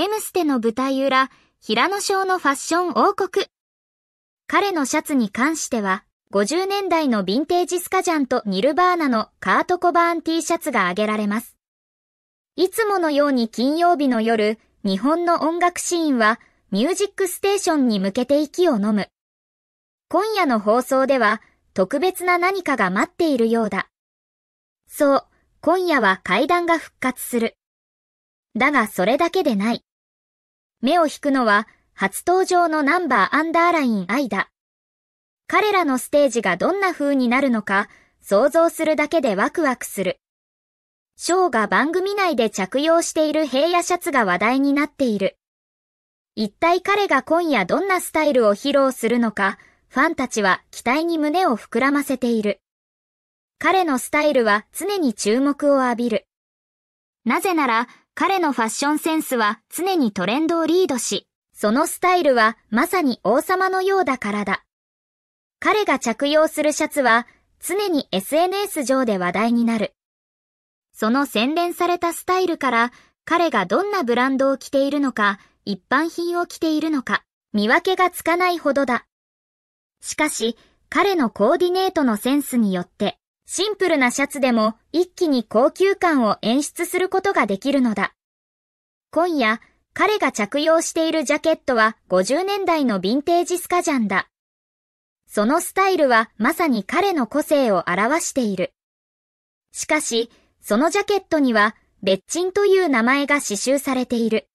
M ステの舞台裏、平野翔のファッション王国。彼のシャツに関しては、50年代のヴィンテージスカジャンとニルバーナのカートコバーン T シャツが挙げられます。いつものように金曜日の夜、日本の音楽シーンは、ミュージックステーションに向けて息を飲む。今夜の放送では、特別な何かが待っているようだ。そう、今夜は階段が復活する。だがそれだけでない。目を引くのは初登場のナンバーアンダーライン愛だ。彼らのステージがどんな風になるのか想像するだけでワクワクする。ショーが番組内で着用している平野シャツが話題になっている。一体彼が今夜どんなスタイルを披露するのか、ファンたちは期待に胸を膨らませている。彼のスタイルは常に注目を浴びる。なぜなら、彼のファッションセンスは常にトレンドをリードし、そのスタイルはまさに王様のようだからだ。彼が着用するシャツは常に SNS 上で話題になる。その洗練されたスタイルから彼がどんなブランドを着ているのか、一般品を着ているのか、見分けがつかないほどだ。しかし、彼のコーディネートのセンスによって、シンプルなシャツでも一気に高級感を演出することができるのだ。今夜、彼が着用しているジャケットは50年代のヴィンテージスカジャンだ。そのスタイルはまさに彼の個性を表している。しかし、そのジャケットには、別鎮という名前が刺繍されている。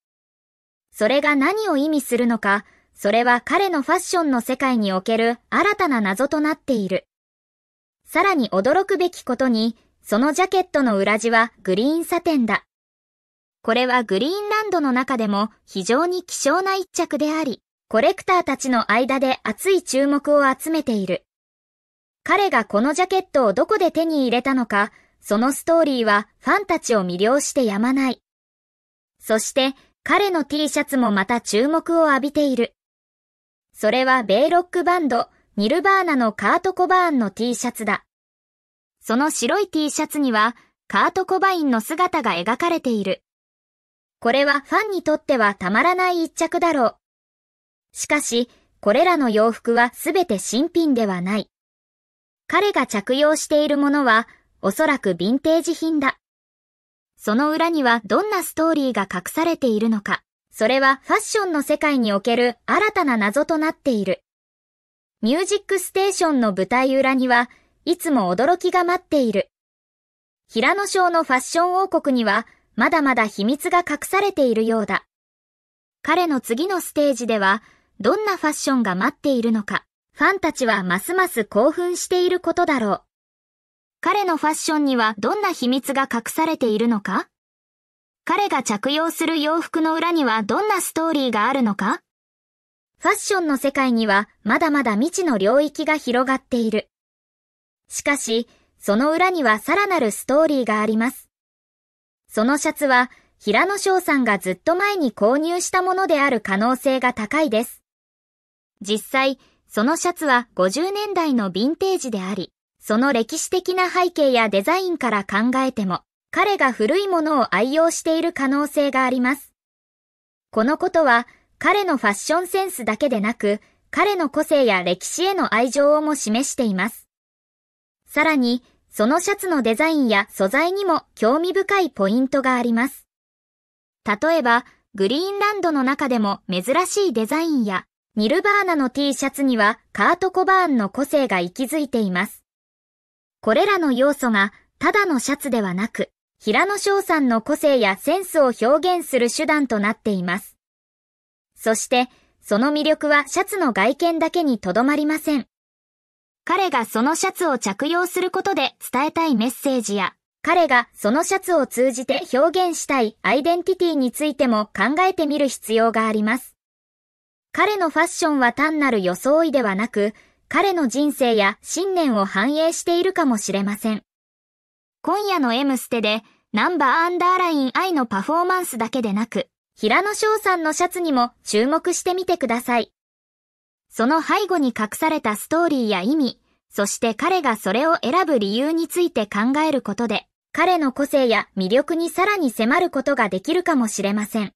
それが何を意味するのか、それは彼のファッションの世界における新たな謎となっている。さらに驚くべきことに、そのジャケットの裏地はグリーンサテンだ。これはグリーンランドの中でも非常に希少な一着であり、コレクターたちの間で熱い注目を集めている。彼がこのジャケットをどこで手に入れたのか、そのストーリーはファンたちを魅了してやまない。そして彼の T シャツもまた注目を浴びている。それはベイロックバンド、ニルバーナのカート・コバーンの T シャツだ。その白い T シャツには、カート・コバインの姿が描かれている。これはファンにとってはたまらない一着だろう。しかし、これらの洋服はすべて新品ではない。彼が着用しているものは、おそらくヴィンテージ品だ。その裏にはどんなストーリーが隠されているのか、それはファッションの世界における新たな謎となっている。ミュージックステーションの舞台裏には、いつも驚きが待っている。平野省のファッション王国には、まだまだ秘密が隠されているようだ。彼の次のステージでは、どんなファッションが待っているのか、ファンたちはますます興奮していることだろう。彼のファッションにはどんな秘密が隠されているのか彼が着用する洋服の裏にはどんなストーリーがあるのかファッションの世界にはまだまだ未知の領域が広がっている。しかし、その裏にはさらなるストーリーがあります。そのシャツは、平野翔さんがずっと前に購入したものである可能性が高いです。実際、そのシャツは50年代のヴィンテージであり、その歴史的な背景やデザインから考えても、彼が古いものを愛用している可能性があります。このことは、彼のファッションセンスだけでなく、彼の個性や歴史への愛情をも示しています。さらに、そのシャツのデザインや素材にも興味深いポイントがあります。例えば、グリーンランドの中でも珍しいデザインや、ニルバーナの T シャツにはカート・コバーンの個性が息づいています。これらの要素がただのシャツではなく、平野翔さんの個性やセンスを表現する手段となっています。そして、その魅力はシャツの外見だけにとどまりません。彼がそのシャツを着用することで伝えたいメッセージや、彼がそのシャツを通じて表現したいアイデンティティについても考えてみる必要があります。彼のファッションは単なる装いではなく、彼の人生や信念を反映しているかもしれません。今夜の M ステで、ナンバーアンダーライン I のパフォーマンスだけでなく、平野翔さんのシャツにも注目してみてください。その背後に隠されたストーリーや意味、そして彼がそれを選ぶ理由について考えることで、彼の個性や魅力にさらに迫ることができるかもしれません。